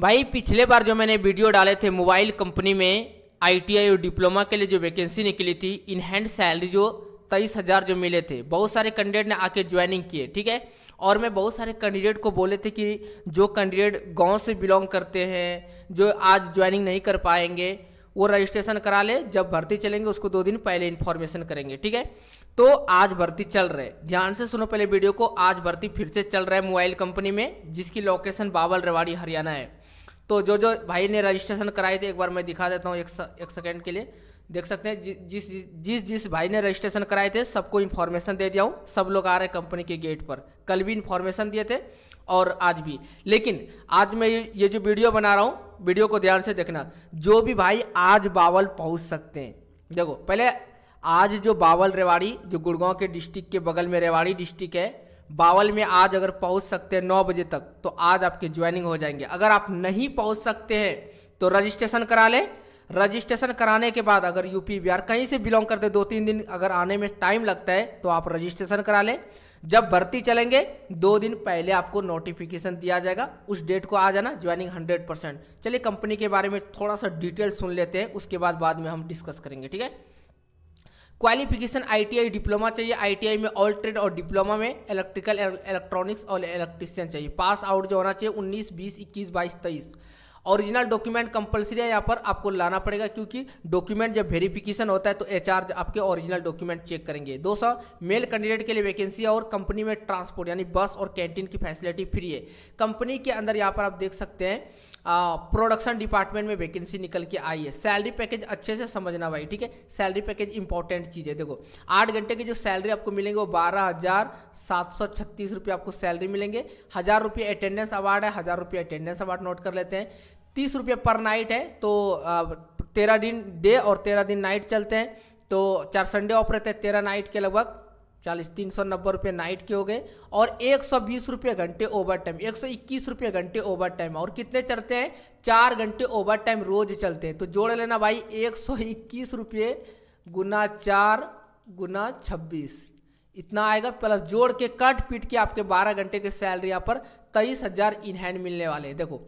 भाई पिछले बार जो मैंने वीडियो डाले थे मोबाइल कंपनी में आईटीआई और डिप्लोमा के लिए जो वैकेंसी निकली थी इन हैंड सैलरी जो तेईस हज़ार जो मिले थे बहुत सारे कैंडिडेट ने आके ज्वाइनिंग किए ठीक है और मैं बहुत सारे कैंडिडेट को बोले थे कि जो कैंडिडेट गांव से बिलोंग करते हैं जो आज ज्वाइनिंग नहीं कर पाएंगे वो रजिस्ट्रेशन करा ले जब भर्ती चलेंगे उसको दो दिन पहले इन्फॉर्मेशन करेंगे ठीक है तो आज भर्ती चल रहे ध्यान से सुनो पहले वीडियो को आज भर्ती फिर से चल रहा है मोबाइल कंपनी में जिसकी लोकेशन बावल रेवाड़ी हरियाणा है तो जो जो भाई ने रजिस्ट्रेशन कराए थे एक बार मैं दिखा देता हूँ एक, एक सेकेंड के लिए देख सकते हैं जिस जिस जिस जिस भाई ने रजिस्ट्रेशन कराए थे सबको इन्फॉर्मेशन दे दिया हूँ सब लोग आ रहे हैं कंपनी के गेट पर कल भी इन्फॉर्मेशन दिए थे और आज भी लेकिन आज मैं ये जो वीडियो बना रहा हूँ वीडियो को ध्यान से देखना जो भी भाई आज बावल पहुँच सकते हैं देखो पहले आज जो बावल रेवाड़ी जो गुड़गांव के डिस्ट्रिक्ट के बगल में रेवाड़ी डिस्ट्रिक्ट है बावल में आज अगर पहुंच सकते हैं नौ बजे तक तो आज आपके ज्वाइनिंग हो जाएंगे अगर आप नहीं पहुंच सकते हैं तो रजिस्ट्रेशन करा लें रजिस्ट्रेशन कराने के बाद अगर यूपी बिहार कहीं से बिलोंग करते दो तीन दिन अगर आने में टाइम लगता है तो आप रजिस्ट्रेशन करा लें जब भर्ती चलेंगे दो दिन पहले आपको नोटिफिकेशन दिया जाएगा उस डेट को आ जाना ज्वाइनिंग हंड्रेड परसेंट चलिए कंपनी के बारे में थोड़ा सा डिटेल सुन लेते हैं उसके बाद बाद में हम डिस्कस करेंगे ठीक है क्वालिफिकेशन आईटीआई डिप्लोमा चाहिए आईटीआई में ऑल ट्रेड और डिप्लोमा में इलेक्ट्रिकल इलेक्ट्रॉनिक्स और इलेक्ट्रिशियन चाहिए पास आउट जो होना चाहिए 19, 20, 21, 22, 23 ओरिजिनल डॉक्यूमेंट कंपलसरी है यहाँ पर आपको लाना पड़ेगा क्योंकि डॉक्यूमेंट जब वेरिफिकेशन होता है तो एच आपके ओरिजिनल डॉक्यूमेंट चेक करेंगे दो मेल कैंडिडेट के लिए वैकेंसी और कंपनी में ट्रांसपोर्ट यानी बस और कैंटीन की फैसिलिटी फ्री है कंपनी के अंदर यहाँ पर आप देख सकते हैं प्रोडक्शन डिपार्टमेंट में वैकेंसी निकल के आई है सैलरी पैकेज अच्छे से समझना भाई ठीक है सैलरी पैकेज इंपॉर्टेंट चीज़ है देखो आठ घंटे की जो सैलरी आपको मिलेंगे वो बारह हज़ार सात सौ छत्तीस रुपये आपको सैलरी मिलेंगे हज़ार रुपये अटेंडेंस अवार्ड है हज़ार रुपये अटेंडेंस अवार्ड नोट कर लेते हैं तीस रुपये पर नाइट है तो तेरह दिन डे और तेरह दिन नाइट चलते हैं तो चार संडे ऑफ रहते हैं तेरह नाइट के लगभग चालीस तीन सौ नब्बे रुपये नाइट के हो गए और एक सौ बीस रुपये घंटे ओवर टाइम एक सौ इक्कीस रुपये घंटे ओवर टाइम और कितने चलते हैं चार घंटे ओवर टाइम रोज चलते हैं तो जोड़ लेना भाई एक सौ इक्कीस रुपये गुना चार गुना छब्बीस इतना आएगा प्लस जोड़ के कट पीट के आपके बारह घंटे के सैलरी यहाँ पर तेईस हज़ार इन हैंड मिलने वाले हैं देखो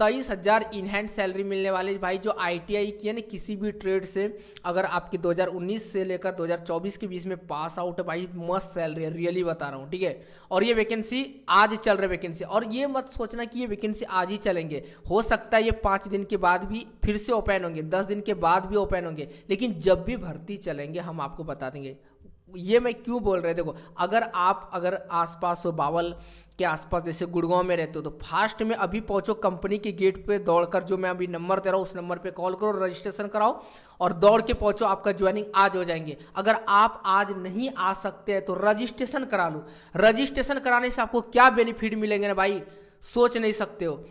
तेईस हज़ार इनहैंड सैलरी मिलने वाली भाई जो आई टी आई की है ना किसी भी ट्रेड से अगर आपकी 2019 से लेकर 2024 के बीच में पास आउट है भाई मस्त सैलरी है रियली बता रहा हूँ ठीक है और ये वैकेंसी आज चल रही वैकेंसी और ये मत सोचना कि ये वैकेंसी आज ही चलेंगे हो सकता है ये पाँच दिन के बाद भी फिर से ओपन होंगे दस दिन के बाद भी ओपन होंगे लेकिन जब भी भर्ती चलेंगे हम आपको बता देंगे ये मैं क्यों बोल रहे देखो अगर आप अगर आसपास हो बावल के आसपास जैसे गुड़गांव में रहते हो तो फास्ट में अभी पहुंचो कंपनी के गेट पे दौड़कर जो मैं अभी नंबर दे रहा हूँ उस नंबर पे कॉल करो रजिस्ट्रेशन कराओ और दौड़ के पहुंचो आपका ज्वाइनिंग आज हो जाएंगे अगर आप आज नहीं आ सकते हैं तो रजिस्ट्रेशन करा लो रजिस्ट्रेशन कराने से आपको क्या बेनिफिट मिलेंगे ना भाई सोच नहीं सकते हो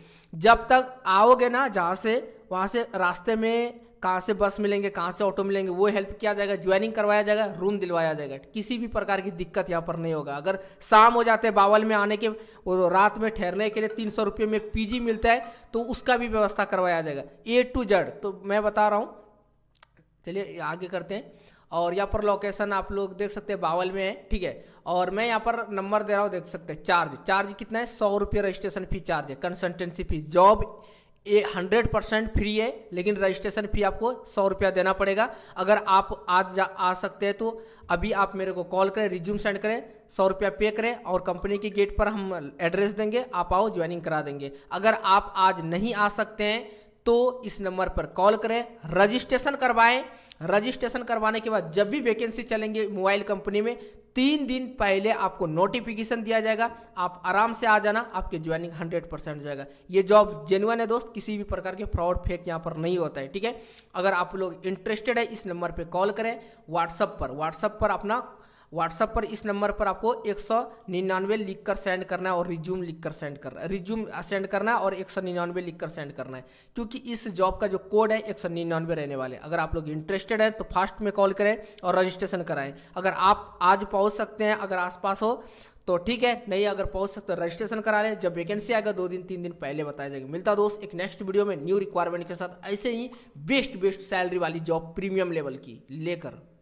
जब तक आओगे ना जहाँ से वहाँ से रास्ते में कहाँ से बस मिलेंगे कहाँ से ऑटो मिलेंगे वो हेल्प किया जाएगा ज्वाइनिंग करवाया जाएगा रूम दिलवाया जाएगा किसी भी प्रकार की दिक्कत यहाँ पर नहीं होगा अगर शाम हो जाते हैं बावल में आने के वो रात में ठहरने के लिए तीन सौ रुपये में पीजी मिलता है तो उसका भी व्यवस्था करवाया जाएगा ए टू जेड तो मैं बता रहा हूँ चलिए आगे करते हैं और यहाँ पर लोकेशन आप लोग देख सकते हैं बावल में है ठीक है और मैं यहाँ पर नंबर दे रहा हूँ देख सकते हैं चार्ज चार्ज कितना है सौ रुपये रजिस्ट्रेशन फी चार्ज है कंसल्टेंसी फीस जॉब ये हंड्रेड परसेंट फ्री है लेकिन रजिस्ट्रेशन फ़ी आपको सौ रुपया देना पड़ेगा अगर आप आज जा आ सकते हैं तो अभी आप मेरे को कॉल करें रिज्यूम सेंड करें सौ रुपया पे करें और कंपनी के गेट पर हम एड्रेस देंगे आप आओ ज्वाइनिंग करा देंगे अगर आप आज नहीं आ सकते हैं तो इस नंबर पर कॉल करें रजिस्ट्रेशन करवाएं रजिस्ट्रेशन करवाने के बाद जब भी वैकेंसी चलेंगे मोबाइल कंपनी में तीन दिन पहले आपको नोटिफिकेशन दिया जाएगा आप आराम से आ जाना आपके ज्वाइनिंग हंड्रेड परसेंट हो जाएगा ये जॉब जेनुअन है दोस्त किसी भी प्रकार के फ्रॉड फेक यहाँ पर नहीं होता है ठीक है अगर आप लोग इंटरेस्टेड है इस नंबर पर कॉल करें व्हाट्सअप पर व्हाट्सअप पर अपना व्हाट्सअप पर इस नंबर पर आपको एक सौ निन्यानवे लिख कर सेंड करना है और रिज्यूम लिख कर सेंड करना है रिज्यूम सेंड करना है और एक सौ निन्यानवे लिख कर सेंड करना है क्योंकि इस जॉब का जो कोड है एक सौ निन्यानवे रहने वाले अगर आप लोग इंटरेस्टेड हैं तो फास्ट में कॉल करें और रजिस्ट्रेशन कराएं अगर आप आज पहुँच सकते हैं अगर आसपास हो तो ठीक है नहीं अगर पहुंच सकते रजिस्ट्रेशन करा लें जब वैकेंसी आएगा दो दिन तीन दिन पहले बताया जाएगा मिलता दोस्त एक नेक्स्ट वीडियो में न्यू रिक्वायरमेंट के साथ ऐसे ही बेस्ट बेस्ट सैलरी वाली जॉब प्रीमियम लेवल की लेकर